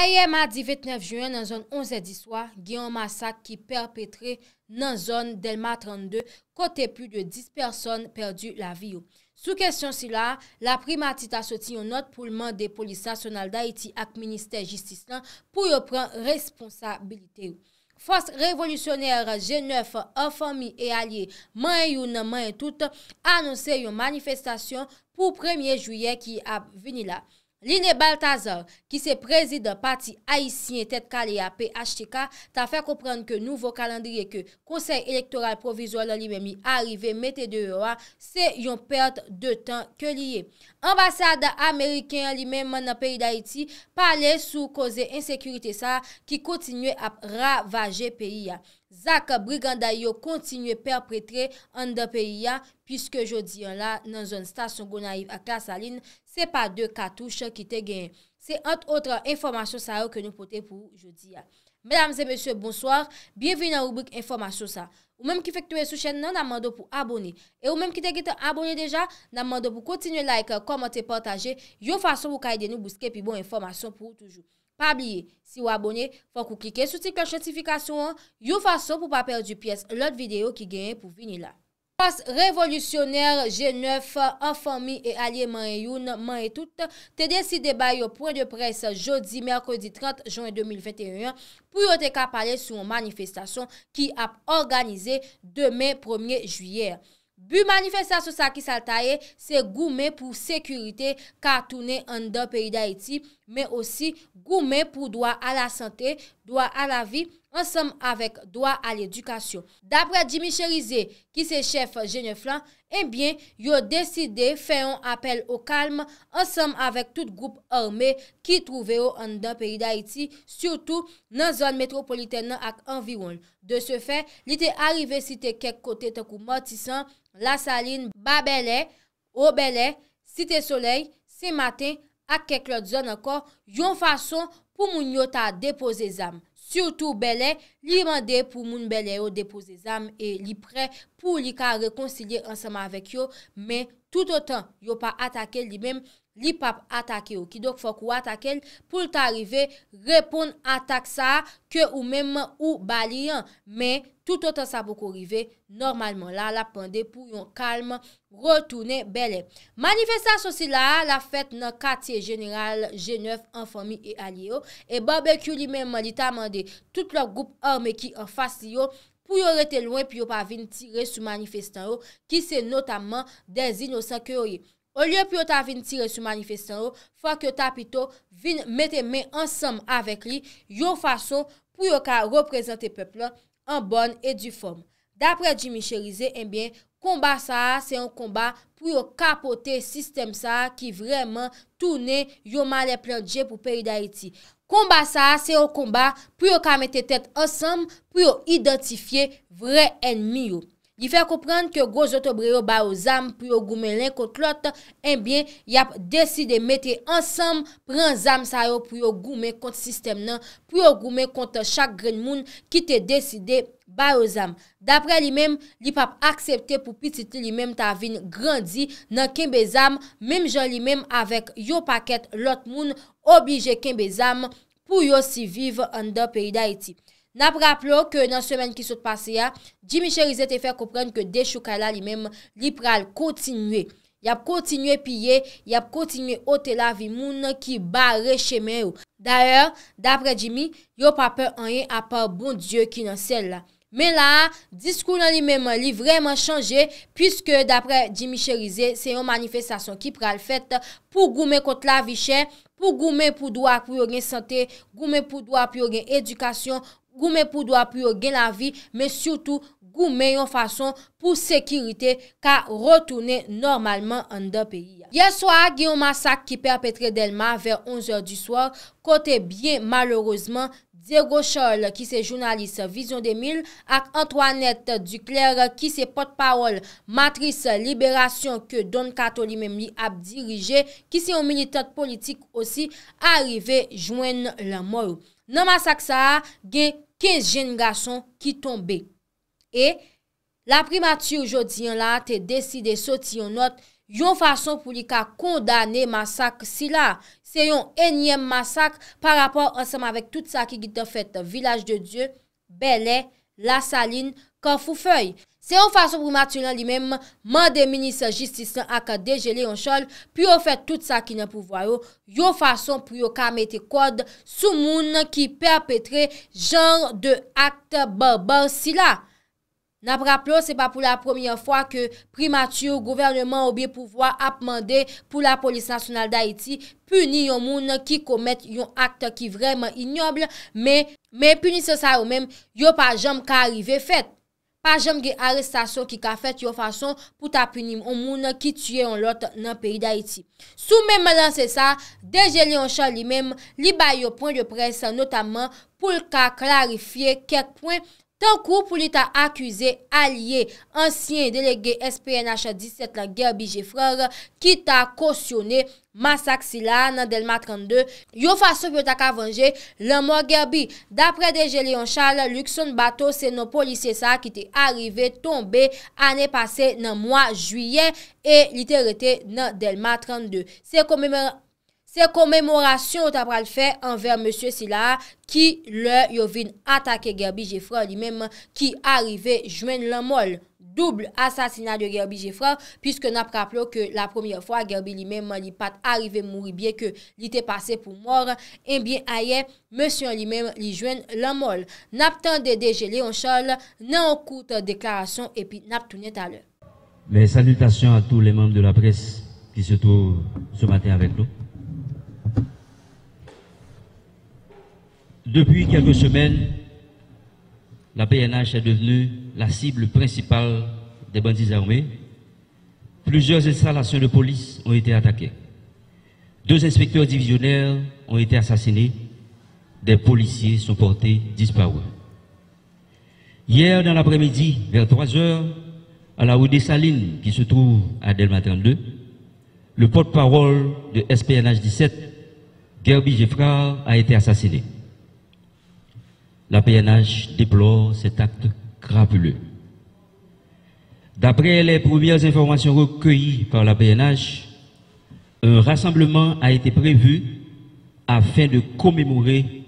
Aye ma di 8-9 juyen nan zon 11-10 swa, gen yon masak ki perpetre nan zon del ma 32 kote plus de 10 person perdu la vi yo. Sou kesyon si la, la primatita soti yon not pou lman de polisa sonal da iti ak minister jistis lan pou yo pran responsabilite yo. Fos revolusioner G9, anfami e alye, man yon nan man yon tout, anonse yon manifestasyon pou 1er juyen ki a veni la. Lini Baltazar, ki se prezide pati Haitien Tetkalea P.H.T.K., ta fè komprende ke nouvo kalandriye ke konsey elektoral provizwala li men mi arive mette deyo a, se yon perte de tan ke liye. Ambassade Ameriken li men man apèri d'Haiti pale sou koze insekurite sa ki kontinye ap ravaje peyi ya. Zak Briganda yo kontinye perpretre an de peyi ya, piske jodi an la nan zon stasyon gona yiv ak la salin, se pa de katouche ki te genye. Se ante otre, informasyon sa yo ke nou pote pou jodi ya. Medamze, mesye, bonsoar, bienveni nan rubrik informasyon sa. Ou menm ki fek touye sou chen non, nan nan mando pou abone. E ou menm ki te gete abone deja, nan mando pou kontinye like, komante, portaje, yo fason pou kaide nou buske pi bon informasyon pou toujou. Pabliye, si ou abone, fok ou kike sou tik la chansifikasyon an, yo fason pou pa perdi piyes lot videyo ki genye pou vini la. Passe revolisyoner G9, an fami e alie man e yon, man e tout, te desi debay yo pwen de pres jodi, merkodi 30, joun 2021, pou yo te ka pale sou manifestasyon ki ap organize demen 1e juyer. Bu manifestasyon sa ki saltaye, se goume pou sekurite ka toune an da peyi da eti, me osi goume pou doa a la sante, doa a la vi. ansam avek doa al edukasyon. Dapre Jimmy Cherize ki se chef jenye flan, enbyen eh yo deside feyon apel o kalm ansam avek tout goup orme ki trouve yo an dan peri da iti, surtout nan zon metropolitene ak anviron. De se fe, li te arrive site kek kote te kou motisan, la salin, ba bele, o bele, site solei, se maten, ak kek lot zon akor, yon fason pou moun yota depose zam. Soutou belè, li mandè pou moun belè yo depoze zam e li pre pou li ka rekonsilye ansama vek yo. Men tout o tan, yo pa atake li menm. li pap atake ou ki dok fok ou atake l pou l ta rive repoun atak sa ke ou menman ou bali an men tout an sa pou kou rive normalman la la pande pou yon kalman rotoune bele manifestan sou si la la fet nan katye general G9 an fami e alye ou e babek yon li menman li ta mande tout lor goup orme ki an fas li yo pou yon rete lwen pi yo pa vin tire sou manifestan ou ki se notaman den zin ou sankyo yon O liyo pou yo ta vin tire sou manifestan yo, fwa ki yo ta pito vin mette men ansem avèk li yo fason pou yo ka reprezentè peplon an bon e di form. Dapre Jimmy Cherize, konba sa a se yon konba pou yo kapote sistem sa a ki vreman toune yo male planje pou peri da iti. Konba sa a se yon konba pou yo ka mette tèt ansem pou yo identifiye vre enmi yo. Li fè koupran ke gojotobre yo ba yo zam pou yo goume len kont lot, enbyen eh yap deside mette ansam pran zam sa yo pou yo goume kont sistem nan, pou yo goume kont chak gren moun ki te deside ba yo zam. Dapre li mem, li pap aksepte pou pitite li mem ta vin grandi nan kenbe zam, mem jan li mem avek yo paket lot moun oblije kenbe zam pou yo si vive an da peyida iti. Nap rap lo ke nan semen ki sot pase ya, Jimmy Cherize te fer kopren ke de choukala li mem li pral kontinue. Yap kontinue piye, yap kontinue ote la vi moun ki ba re cheme ou. Daer, dapre Jimmy, yo pape anye apan bon dieu ki nan sel la. Men la, diskounan li mem li vreman chanje, pwiske dapre Jimmy Cherize, se yon manifestasyon ki pral fet pou goume kont la vi chen, pou goume pou doak pou yon gen sante, goume pou doak pou yon gen edukasyon, Goume poudwa pou yo gen la vi, me soutou goume yon fason pou sekirite ka rotoune normalman an da periya. Yeswa, gen yon masak ki perpetre delman ver 11 or du swar, kote bien malorosman, Diego Chol ki se jounalise Vision 2000 ak Antoinette Duclerk ki se potpawol matris liberasyon ke don Katolime Mli ap dirije, ki se yon militeat politik osi arive jwen la moru. Nan masak sa a gen 15 gen gason ki tombe. E la primati oujodi yon la te deside soti yon not yon fason pou li ka kondane masak si la. Se yon enyem masak par rapor ansem avek tout sa ki gite fete. Vilaj de Dieu, Belay, La Saline, Kofu Foye. Se yo fason pou matyonan li menm, man de minis jistisan akade jele yon chol, pi yo fet tout sa ki nan pouvwayo, yo fason pou yo ka mette kod sou moun ki perpetre jan de akte barbar si la. Napraplo, se pa pou la promyen fwa ke primatyo governman oubi pouvway apmande pou la polis nasyonal da iti, puni yon moun ki komet yon akte ki vremen ignobl, me puni se sa yo menm, yo pa janm ka arrive fet. pa jemge arestasyon ki ka fet yo fason pou tapini moun moun ki tue yon lot nan peri da iti. Sou mè mè lan se sa, deje li yon chan li mèm, li bay yo pon de presa notaman pou l ka klarifiye ket pon Tan koup pou li ta akwize alye ansyen delege SPNH 17 la Gerbi Jifreur ki ta kosyonne masak sila nan Delma 32. Yo fasyon pou ta kavange la mwa Gerbi. Dapre deje Leon Charles, Luxon Bato se nou polisye sa ki te arrive tombe ane pase nan mwa juyen e literate nan Delma 32. Se komeme... Se konmemorasyon ou ta pral fe anver monsie Silaha ki le yo vin atake Gerbi Jifra li menm ki arive jwen lan mol. Double asasina de Gerbi Jifra piske nap kaplo ke la premier fwa Gerbi li menm li pat arive mouri bie ke li te pase pou mor en bien aye monsie an li menm li jwen lan mol. Nap tan de deje le an chal nan koute deklarasyon epi nap toune taler. Me salutasyon a tou le menm de la pres ki se tou se maten avek lo. Depuis quelques semaines, la PNH est devenue la cible principale des bandits armés. Plusieurs installations de police ont été attaquées. Deux inspecteurs divisionnaires ont été assassinés. Des policiers sont portés disparus. Hier, dans l'après-midi, vers 3 heures, à la rue des Salines, qui se trouve à Delma 32, le porte-parole de SPNH 17, Gerby Geffrard, a été assassiné. La PNH déplore cet acte crapuleux. D'après les premières informations recueillies par la PNH, un rassemblement a été prévu afin de commémorer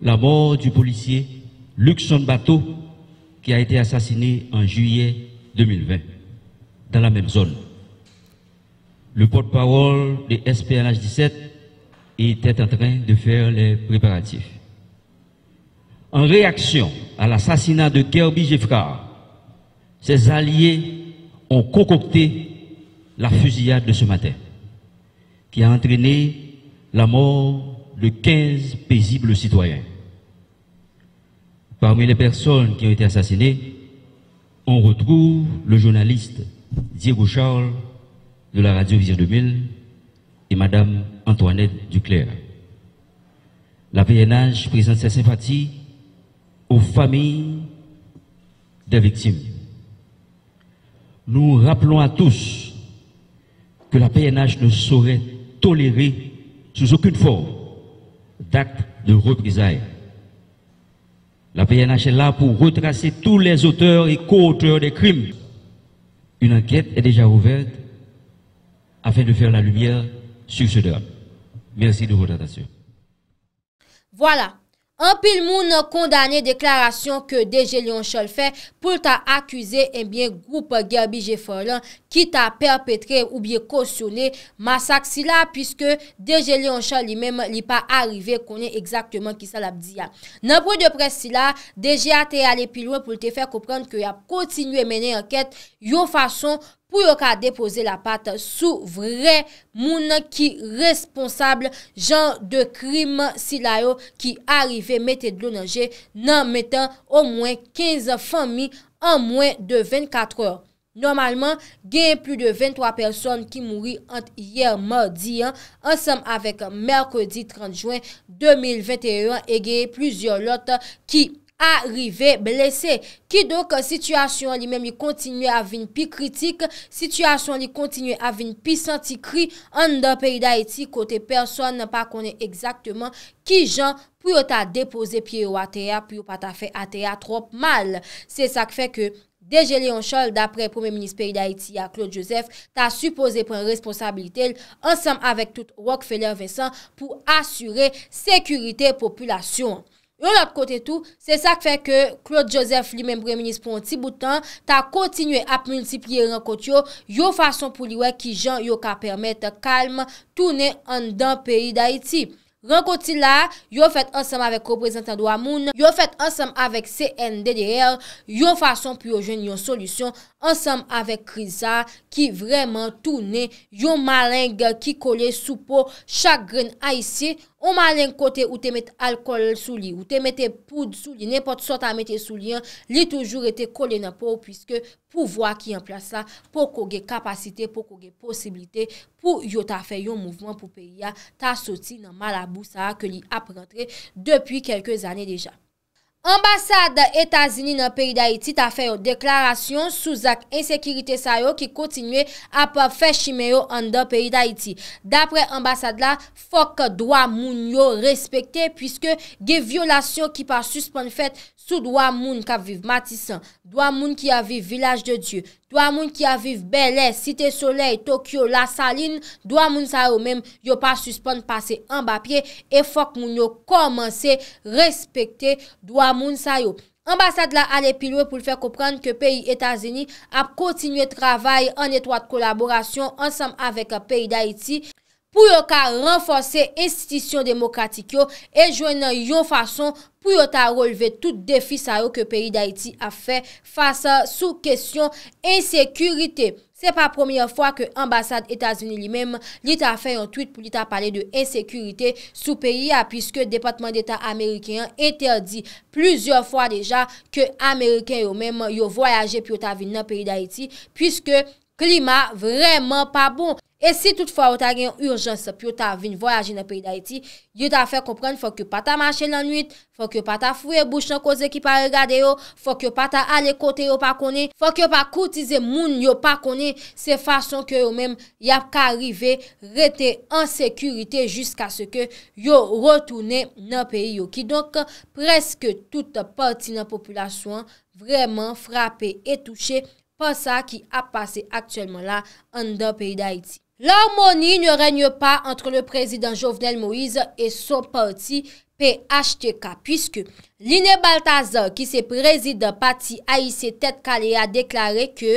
la mort du policier Luxon Bateau qui a été assassiné en juillet 2020 dans la même zone. Le porte-parole de SPNH 17 était en train de faire les préparatifs. En réaction à l'assassinat de Kirby Jeffrard, ses alliés ont concocté la fusillade de ce matin, qui a entraîné la mort de 15 paisibles citoyens. Parmi les personnes qui ont été assassinées, on retrouve le journaliste Diego Charles de la radio Vision 2000 et Madame Antoinette Duclerc. La PNH présente ses sympathies aux familles des victimes. Nous rappelons à tous que la PNH ne saurait tolérer sous aucune forme d'acte de représailles. La PNH est là pour retracer tous les auteurs et co-auteurs des crimes. Une enquête est déjà ouverte afin de faire la lumière sur ce drame. Merci de votre attention. Voilà, An pil moun kondane deklarasyon ke DG Leonchal fe pou ta akwize enbyen eh groupe Gerbi Gefolan ki ta perpetre oubyen kosyone masak sila pwiske DG Leonchal li mèm li pa arrive konen ekzaktman ki sa la bdiyan. Nan pou de pres sila, DG a te ale pil wè pou te fe koprande ki a kontinu menen anket yon fason kondane. Pou yo ka depose la pat sou vre moun ki responsable jan de krim si la yo ki arive mette dlo nanje nan mette an o mwen 15 fami an mwen de 24 or. Normalman gen plus de 23 person ki mouri ant iyer mordi an, ansam avek merkodi 30 jwen 2021 e gen plusieurs lot ki kapi. a rive blese. Ki doke, situasyon li mem li kontinye avin pi kritik, situasyon li kontinye avin pi santi kri, an nan peri da eti, kote person nan pa konen ekzaktman, ki jan pou yo ta depoze pi yo ateya, pou yo pa ta fe ateya trop mal. Se sak fe ke, deje Leonchal, dapre pomey minis peri da eti, ya Claude Joseph, ta supose pren responsabilite, ansam avek tout Rockefeller Vincent, pou asyre sekurite populasyon. Yo lop kote tou, se sa k fe ke Claude Joseph, li membre menis pou an ti boutan, ta kontinye ap muntiplye renkoti yo, yo fason pou li we ki jan yo ka permette kalm, toune an dan peyi da iti. Renkoti la, yo fèt ansem avèk reprezentan do amoun, yo fèt ansem avèk CNDDR, yo fason pou yo jen yon solusyon, ansem avèk kriza ki vreman toune yon maling ki kole soupo chagren a iti, Ou malen kote ou te met alkol sou li, ou te mette poud sou li, nepot sou ta mette sou li an, li toujou rete kole nan pou, pwiske pou vwa ki yon plas la, pou kogue kapasite, pou kogue posibilite, pou yo ta fe yon mouvman pou periya, ta soti nan malabou sa a ke li aprentre depi kelke zanen deja. Ambasade Etasini nan peri da Iti ta fè yo deklarasyon sou zak ensekiritè sa yo ki kontinue ap fè shimè yo an dan peri da Iti. Dapre ambasade la, fòk dwa moun yo respèkte pwiske ge vyolasyon ki pa suspèn fèt sou dwa moun ka viv Matisan, dwa moun ki aviv Vilaj de Diyo. Dwa moun ki aviv belè, site soley, Tokyo, la salin, dwa moun sayo menm yo pa suspon pase an bapye e fok moun yo komanse respekte dwa moun sayo. Ambasade la ale pilwe pou l fè kopran ke peyi Etazeni ap kontinye travay an etwa de kolaborasyon ansam avek peyi d'Haïti. Pou yo ka renfose institisyon demokratik yo e jwen nan yon fason pou yo ta roleve tout defi sa yo ke peri da iti a fe fasa sou kesyon ensekurite. Se pa premier fwa ke ambasade Etats-Unis li menm li ta fe yon tweet pou li ta pale de ensekurite sou peri ya. Piske Departement d'Etat Amerikyan enterdi plusieurs fwa deja ke Amerikyan yo menm yo voyaje pou yo ta vi nan peri da iti. Piske klima vremen pa bon. E si tout fwa ou ta gen urjans pyo ta vin voyajin nan peyi da iti, yo ta fè komprende fòk yo pata mache nan nwit, fòk yo pata fwe bouch nan koze ki pa regade yo, fòk yo pata ale kote yo pa kone, fòk yo pata koutize moun yo pa kone, se fason ke yo menm yap ka arrive rete an sekurite jiska se ke yo rotoune nan peyi yo ki. Donk preske touta pati nan populasyon vreman frape e touche pa sa ki ap pase aktuelman la an dan peyi da iti. L'harmoni ne règne pa entre le prezident Jovenel Moïse et son parti PHTK. Puisque Linné Baltazar, ki se prezide pati Aïsse Tetkale, a deklaré que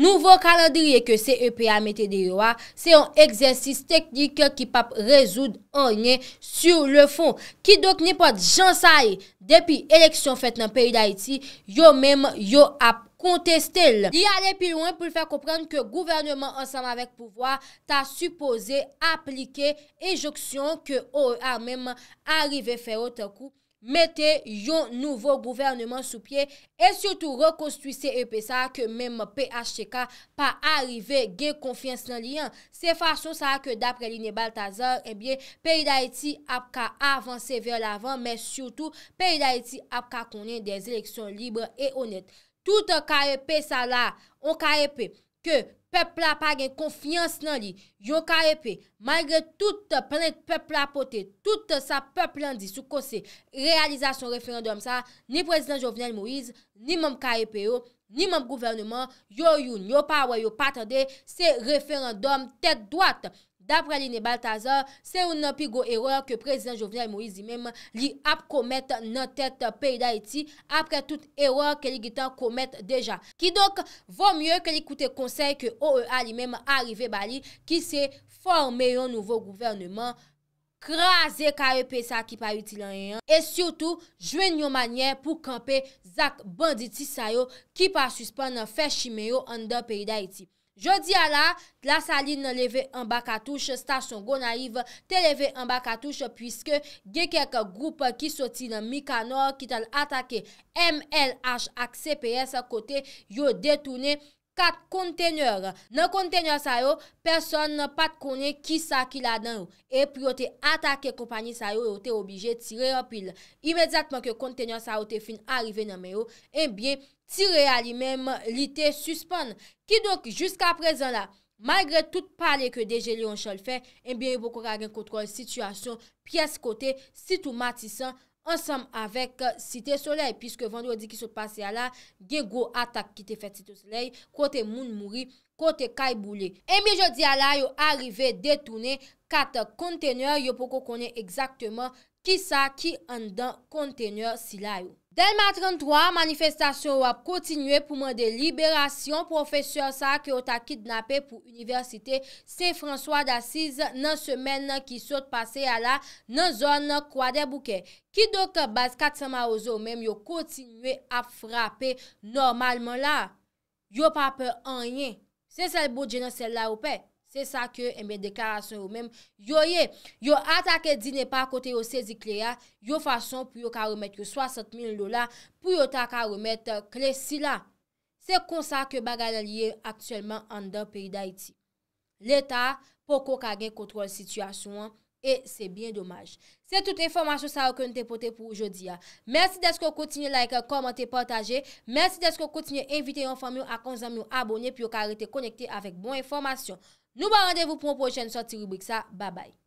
nouvo kalandriye ke CEPE a mette diroa, se yon egzersis teknik ki pap rezoud anye sur le fon. Ki dok nipot jansaye, depi eleksyon fèt nan peyi d'Aïti, yo mèm yo ap. konteste l. E li ale pi loin pou l fè komprende ke gouvernement ansanm avèk pouvoi ta suppose aplike ejoksyon ke ou a mèm arive fè otakou, mette yon nouvo gouvernement sou pye e soutou rekostwise e pe sa ke mèm PHTK pa arrive gen konfians nan li an. Se fason sa ke dapre lini Baltazar, e eh bie, pe yi da eti ap ka avanse ver l avan, me soutou, pe yi da eti ap ka konen des eleksyon libre e onet. Tout karepe e e sa la, on karepe ke pepla pa gen konfians nan li, yon karepe. Malgre tout plen pepla pote, tout sa peplan di sou kose, realiza son referandum sa, ni prezident Jovenel Moïse, ni moun karepe yo, ni moun gouvernement, yon yon, yon pa woy yo patade, se referandum tet doate. Dapre lini Baltazar, se ou nan pigou eror ke prezident Jovenel Moïse imèm li ap komet nan tet peyda iti apre tout eror ke li gitan komet deja. Ki donk, vo mye ke li koute konsey ke OEA li mèm arive bali ki se forme yon nouvo gouvernement kreaze kare pesa ki pa iti lan yon. E surtout, jwen yon manyen pou kampe zak banditi sayo ki pa suspan nan fè shimeyo an dan peyda iti. Jodi ala, la saline leve an bakatouche, stasyon gonaive te leve an bakatouche pwiske gen kek group ki soti nan Mikanor ki tal atake MLH ak CPS kote yo detounen. Kat kontenyor nan kontenyor sa yo, person nan pat kone ki sa ki la nan yo. E pri yo te atake kompani sa yo, yo te obije tire yo pil. Imediatman ke kontenyor sa yo te fin arive nan me yo, en biye tire a li menm li te suspande. Ki donk, jiska prezen la, malgre tout pale ke deje li yon chal fe, en biye yon bokor agen kontrol situasyon piyes kote sitou matisan sa. ansanm avek site euh, soley, piske vandou di ki sou pase ala, gen go atak ki te fet site soley, kote moun mouri, kote kaibou li. E mi je di ala yo, arive detounen kat konteneur, yo pou kon konen eksakteman ki sa ki an dan konteneur si la yo. Delma 33, manifestasyon wap kontinue pou mwende liberasyon profesyon sa ki wot akid nape pou universite. Se François Dacise nan semen ki sot pase ala nan zon kwa de bouke. Ki doke bas katsama ozo mwem yo kontinue ap frape normalman la, yo pape anyen. Se selbo djenosel la oupe. Se sa ke eme eh deklarasyon ou menm, yo ye, yo ata ke di ne pa kote yo sezi kle ya, yo fason pou yo ka remet yo 60.000 lola pou yo ta ka remet kle euh, si la. Se konsa ke baga la liye aktuelman an da peri da iti. Le ta, poko ka gen kontrol situasyon an, e se bien domaj. Se tout informasyon sa wakon te pote pou oujodi ya. Mersi desko koutinye like, komante, euh, potaje. Mersi desko koutinye invite yon famyo a konzaman yon abonye pou yo ka rete konekte avek bon informasyon. Nou ba randevou pou mwen po chen sou ti rubrik sa. Ba bay.